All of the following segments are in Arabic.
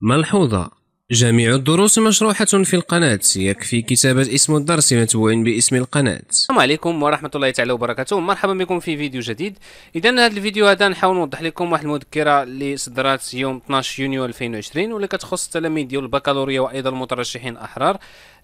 ملحوظة جميع الدروس مشروحة في القناة يكفي كتابة اسم الدرس متبوع باسم القناة السلام عليكم ورحمة الله تعالى وبركاته مرحبا بكم في فيديو جديد إذا هذا الفيديو هذا نحاول نوضح لكم واحد المذكرة اللي صدرات يوم 12 يونيو 2020 واللي كتخص التلاميذ ديال البكالوريا وأيضا المترشحين أحرار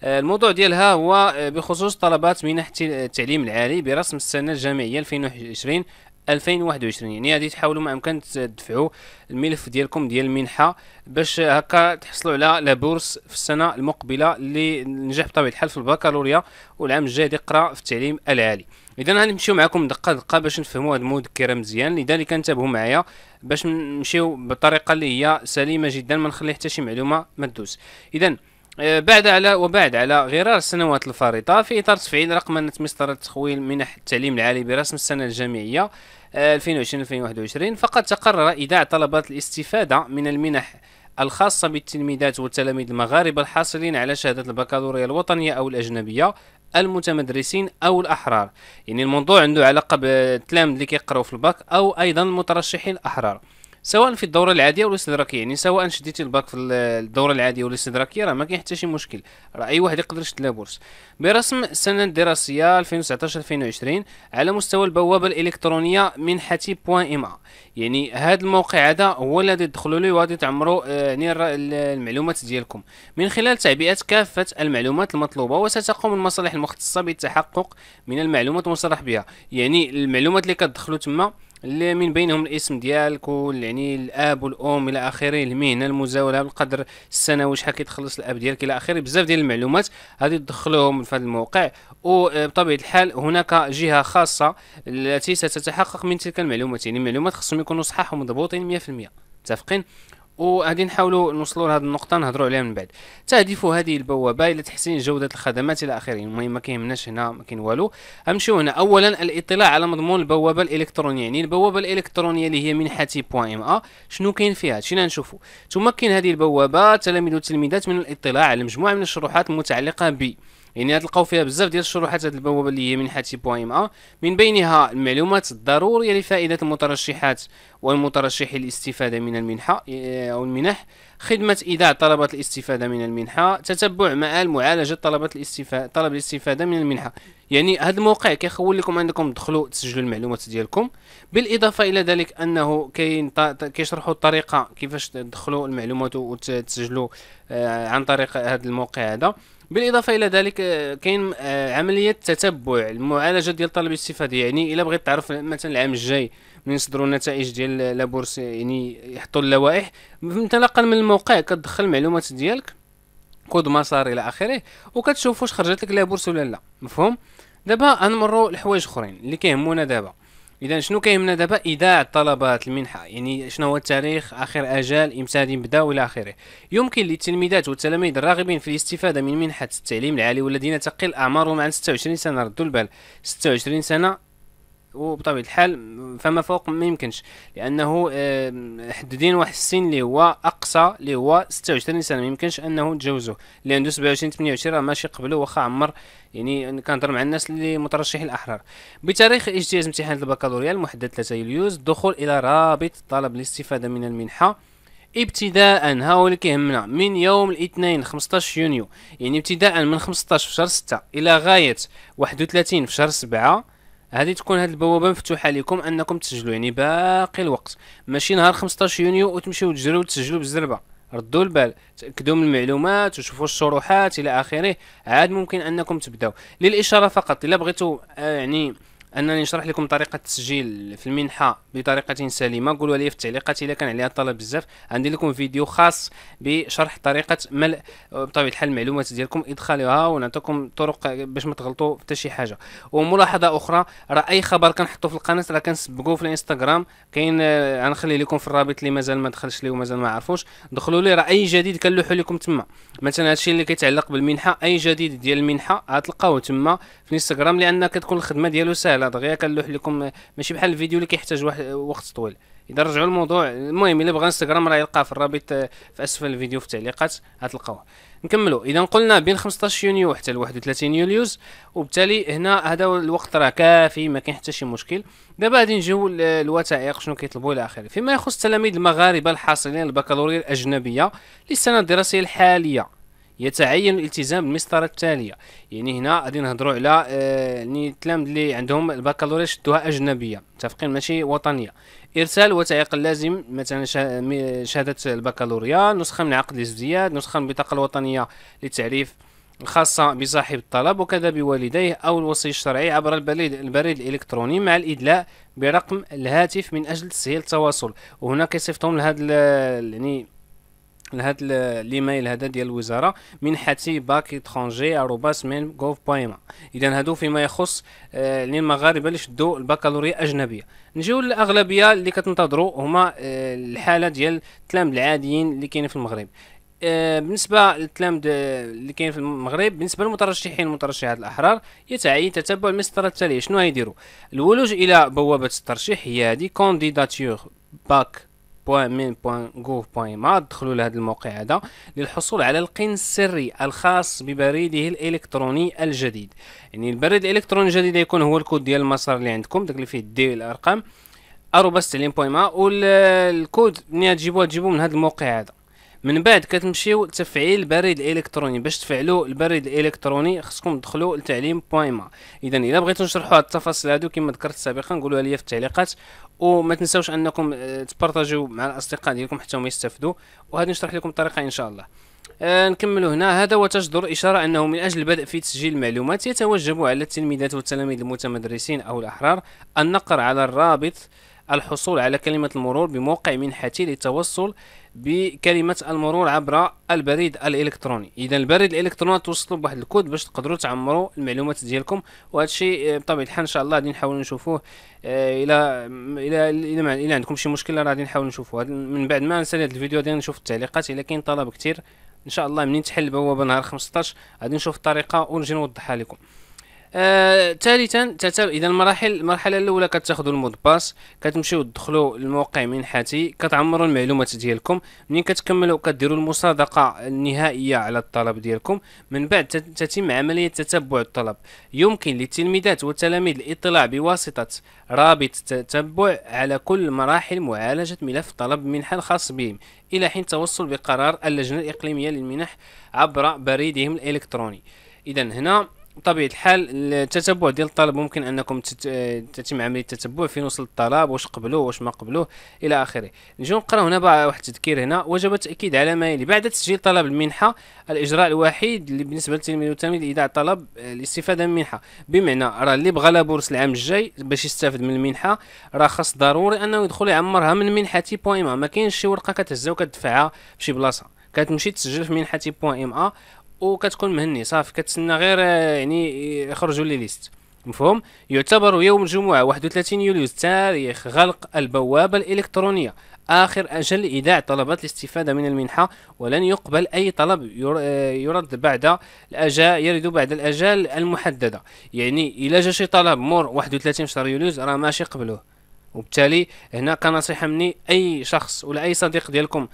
آه، الموضوع ديالها هو بخصوص طلبات منح التعليم العالي برسم السنة الجامعية 2020 2021 يعني غادي تحاولوا ما امكن تدفعوا الملف ديالكم ديال المنحه باش هكا تحصلوا على لا بورس في السنه المقبله اللي نجح بطبيعه الحال في البكالوريا والعام الجاي يقرا في التعليم العالي اذا غنمشيو معكم دقه دقه باش نفهموا هذه المذكره مزيان لذلك انتبهوا معايا باش نمشيو بطريقه اللي هي سليمه جدا ما نخلي حتى شي معلومه ما تدوز اذا آه، بعد على وبعد على غرار السنوات الفارطة في إطار تفعيل رقمنة مسطرة تخويل منح التعليم العالي برسم السنة الجامعية 2020-2021 آه، فقد تقرر إيداع طلبات الاستفادة من المنح الخاصة بالتلميذات والتلاميذ المغاربة الحاصلين على شهادة البكالوريا الوطنية أو الأجنبية المتمدرسين أو الأحرار يعني الموضوع عنده علاقة بالتلاميذ اللي كيقراو في الباك أو أيضا المترشحين الأحرار سواء في الدوره العاديه والاستدراكيه يعني سواء شديتي الباك في الدوره العاديه والاستدراكيه راه ما كاين حتى شي مشكل راه اي واحد يقدر يشد لابورس برسم السنه الدراسيه 2019 2020 على مستوى البوابه الالكترونيه حتي بوان اما يعني هذا الموقع هذا هو الذي تدخلوا ليه وغادي تعمروا آه، يعني المعلومات ديالكم من خلال تعبئه كافه المعلومات المطلوبه وستقوم المصالح المختصه بالتحقق من المعلومات المصرح بها يعني المعلومات اللي كتدخلوا تما اللي من بينهم الاسم ديالك يعني الاب والام الى اخره المهنه المزاوله بالقدر السنوي شحال كيتخلص الاب ديالك الى اخره بزاف ديال المعلومات غادي تدخلوهم في هذا الموقع وبطبيعه آه، الحال هناك جهه خاصه التي ستتحقق من تلك المعلومات يعني المعلومات خصهم يكونوا صحاح ومضبوطين 100% متفقين وغادي نحاولوا نوصلوا لهذه النقطه نهضروا عليها من بعد تهدف هذه البوابه الى تحسين جوده الخدمات الى اخره المهم ما كيهمناش هنا ما كاين والو نمشيو هنا اولا الاطلاع على مضمون البوابه الالكترونيه يعني البوابه الالكترونيه اللي هي منحتي بوان ام ا شنو كاين فيها هادشي نشوفوا تمكن هذه البوابه تلاميذ وتلميذات من الاطلاع على مجموعه من الشروحات المتعلقه ب يعني غتلقاو فيها بزاف ديال الشروحات هذه البوابه اللي هي منحاتي بويم ا من بينها المعلومات الضروريه لفائده المترشحات والمترشحين الاستفاده من المنحه آه، او المنح خدمه ايداع طلبه الاستفاده من المنحه تتبع مآل معالجه طلبه الاستفاده طلب الاستفاده من المنحه يعني هذا الموقع كيخول لكم انكم تدخلوا تسجلوا المعلومات ديالكم بالاضافه الى ذلك انه كاين كيشرحوا الطريقه كيفاش تدخلوا المعلومات وتسجلوا آه، عن طريق هذا الموقع هذا بالاضافه الى ذلك آه، كاين آه، عمليه تتبع المعالجه ديال طلب الاستفاده يعني الا بغيت تعرف مثلا العام الجاي من يصدروا النتائج ديال لابورس يعني يحطوا اللوائح انطلاقا من الموقع كتدخل المعلومات ديالك كود مسار الى اخره وكتشوف واش خرجت لك لا بورس ولا لا مفهوم دابا غنمروا لحوايج اخرين اللي كيهمونا دابا اذا شنو كيهمنا دابا ايداع طلبات المنحه يعني شنو هو التاريخ اخر اجال امتى يبدا والى اخره يمكن للتلميذات والتلاميذ الراغبين في الاستفاده من منحه التعليم العالي والذين تقل اعمارهم عن 26 سنه ردوا البال 26 سنه وبطبيعه الحال فما فوق ما يمكنش لانه محددين واحد السن اللي هو اقصى اللي هو 26 سنه ما يمكنش انه اللي عنده 27 28 راه ماشي قبله واخا عمر يعني كنهضر مع الناس اللي مترشح الاحرار بتاريخ اجتياز امتحان البكالوريا المحدد 3 يوليوز الدخول الى رابط طلب الاستفادة من المنحه ابتداء ها هو اللي كيهمنا من يوم الاثنين 15 يونيو يعني ابتداء من 15 في شهر 6 الى غايه 31 في شهر 7 هذه تكون هذه البوابه مفتوحه لكم انكم تسجلوا يعني باقي الوقت ماشي نهار 15 يونيو وتمشيو تجريو تسجلوا بالزربه ردوا البال تاكدوا من المعلومات وشوفوا الشروحات الى اخره عاد ممكن انكم تبداو للاشاره فقط الا بغيتوا آه، يعني انني نشرح لكم طريقه التسجيل في المنحه بطريقه سليمه قولوا لي في التعليقات اذا كان عليها الطلب بزاف عندي لكم فيديو خاص بشرح طريقه ملء بطبيعه الحال المعلومات ديالكم ادخالها ونعطيكم طرق باش ما تغلطوا حتى شي حاجه وملاحظه اخرى راه اي خبر كنحطوا في القناه راه كنسبقوه في الانستغرام كاين آه، غنخلي لكم في الرابط اللي مازال ما دخلش ليه ومازال ما عرفوش دخلوا لي راه اي جديد كنلوحوا لكم تما مثلا هادشي اللي كيتعلق بالمنحه اي جديد ديال المنحه غتلقاوه تما في الانستغرام لان كتكون الخدمه ديالو سهله دغيا كنلوح لكم ماشي بحال الفيديو اللي كيحتاج واحد وقت طويل اذا رجعوا الموضوع المهم الا بغى انستغرام راه يلقاه في الرابط آه، في اسفل الفيديو في التعليقات غتلقاوه نكملوا اذا قلنا بين 15 يونيو حتى ل 31 يوليوز وبالتالي هنا هذا الوقت راه كافي ما كاين حتى شي مشكل دابا غادي نجيو للوثائق شنو كيطلبوا الى اخره فيما يخص التلاميذ المغاربه الحاصلين البكالوريا الاجنبيه للسنه الدراسيه الحاليه يتعين الالتزام بالمسطره التاليه يعني هنا غادي نهضروا على يعني آه، التلامذ اللي عندهم البكالوريا شدوها اجنبيه متفقين ماشي وطنيه ارسال وثائق اللازم مثلا شهاده البكالوريا نسخه من عقد الازدياد نسخه من البطاقه الوطنيه للتعريف الخاصة بصاحب الطلب وكذا بوالديه أو الوصي الشرعي عبر البريد, البريد الإلكتروني مع الإدلاء برقم الهاتف من أجل تسهيل التواصل وهنا كيصيفطهم لهذا يعني لهذا الايميل هذا ديال الوزاره من حتي باك اترونجي اروباس مين غوف بايما اذا هادو فيما يخص آه، للمغاربه اللي شدوا البكالوريا اجنبيه نجيو للاغلبيه اللي كتنتظروا هما آه، الحاله ديال التلامذ العاديين اللي كاينين في المغرب آه، بالنسبه للتلامذ اللي كاين في المغرب بالنسبه للمترشحين المترشحات الاحرار يتعين تتبع المسطره التاليه شنو غيديروا الولوج الى بوابه الترشيح هي هذه كونديداتور باك www.min.gov.ma دخلوا لهذا الموقع هذا للحصول على القن السري الخاص ببريده الالكتروني الجديد يعني البريد الالكتروني الجديد يكون هو الكود ديال المسار اللي عندكم داك اللي فيه الدي الارقام arobas.ma والكود ملي تجيبوه تجيبوه من هذا الموقع هذا من بعد كتمشيو لتفعيل البريد الالكتروني باش تفعلوا البريد الالكتروني خصكم تدخلوا لتعليم بوينما اذا الا بغيتو نشرحوا هاد التفاصيل هادو كما ذكرت سابقا قولوا لي في التعليقات وما تنساوش انكم آه، تبارطاجيو مع الاصدقاء ديالكم حتى هما يستافدوا وغادي نشرح لكم الطريقه ان شاء الله آه نكملوا هنا هذا وتجدر إشارة أنه من أجل البدء في تسجيل المعلومات يتوجب على التلميذات والتلاميذ المتمدرسين أو الأحرار النقر على الرابط الحصول على كلمة المرور بموقع منحتي للتوصل بكلمة المرور عبر البريد الإلكتروني إذا البريد الإلكتروني توصلوا بواحد الكود باش تقدروا تعمروا المعلومات ديالكم وهذا الشيء آه، بطبيعة الحال إن شاء الله غادي نحاولوا نشوفوه آه، إلى إلى إلى إلى عندكم شي مشكلة راه غادي نحاولوا نشوفوه من بعد ما نسالي هذا الفيديو غادي نشوف التعليقات إلا كاين طلب كثير ان شاء الله منين تحل البوابة نهار 15 غادي نشوف الطريقه ونجي نوضحها لكم آه ثالثا اذا المراحل المرحله الاولى كتاخذوا المود باس كتمشيو تدخلوا الموقع منحتي كتعمروا المعلومات ديالكم منين كتكملوا كديروا المصادقه النهائيه على الطلب ديالكم من بعد تتم عمليه تتبع الطلب يمكن للتلميذات والتلاميذ الاطلاع بواسطه رابط تتبع على كل مراحل معالجه ملف طلب منحه الخاص بهم الى حين توصل بقرار اللجنه الاقليميه للمنح عبر بريدهم الالكتروني اذا هنا بطبيعه الحال التتبع ديال الطلب ممكن انكم تتم عمليه التتبع فين وصل الطلب واش قبلوه واش ما قبلوه الى اخره نجيو نقراو هنا بقى واحد التذكير هنا وجب التاكيد على ما يلي بعد تسجيل طلب المنحه الاجراء الوحيد اللي بالنسبه للتلميذ والتلميذ لايداع طلب آه، الاستفاده من المنحه بمعنى راه اللي بغى لابورس العام الجاي باش يستافد من المنحه راه خاص ضروري انه يدخل يعمرها من منحه تي بوان ما كاينش شي ورقه كتهزها وكتدفعها فشي بلاصه كتمشي تسجل في منحه تي بوان ام ا وكتكون مهني صافي كتسنى غير آه، يعني آه، يخرجوا لي ليست مفهوم يعتبر يوم الجمعة 31 يوليو تاريخ غلق البوابة الإلكترونية آخر أجل إيداع طلبات الاستفادة من المنحة ولن يقبل أي طلب آه، يرد بعد الأجال يرد بعد الأجال المحددة يعني إلا جا شي طلب مور 31 شهر يوليو راه ماشي قبلوه وبالتالي هنا كنصيحه مني اي شخص ولا اي صديق ديالكم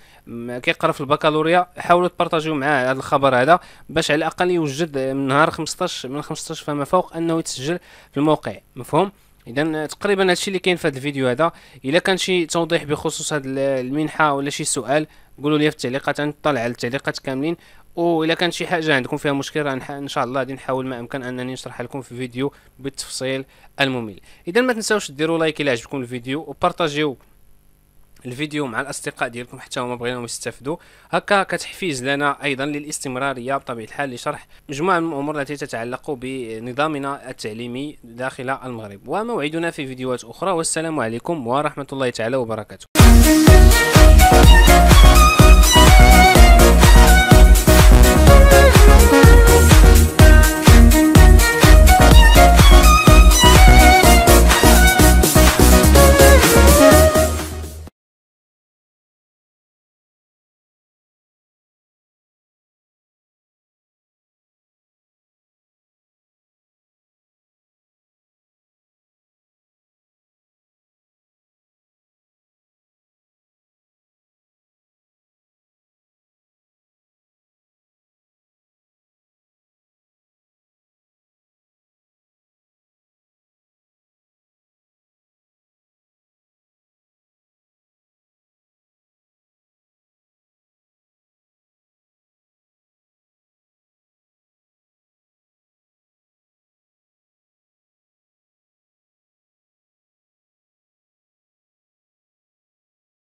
كيقرا في البكالوريا حاولوا تبارطاجيو معاه هذا الخبر هذا باش على الاقل يوجد من نهار 15 من 15 فما فوق انه يتسجل في الموقع مفهوم اذا تقريبا هادشي اللي كاين في هذا الفيديو هذا الا كان شي توضيح بخصوص هذه المنحه ولا شي سؤال قولوا لي في التعليقات نطلع على التعليقات كاملين والا كانت شي حاجه عندكم فيها مشكل راه ان شاء الله غادي نحاول ما امكن انني نشرح لكم في فيديو بالتفصيل الممل اذا ما تنساوش ديروا لايك الى عجبكم الفيديو وبارطاجيو الفيديو مع الاصدقاء ديالكم حتى هما بغيناهم يستافدوا هكا كتحفيز لنا ايضا للاستمراريه بطبيعه الحال لشرح مجموعه من الامور التي تتعلق بنظامنا التعليمي داخل المغرب وموعدنا في فيديوهات اخرى والسلام عليكم ورحمه الله تعالى وبركاته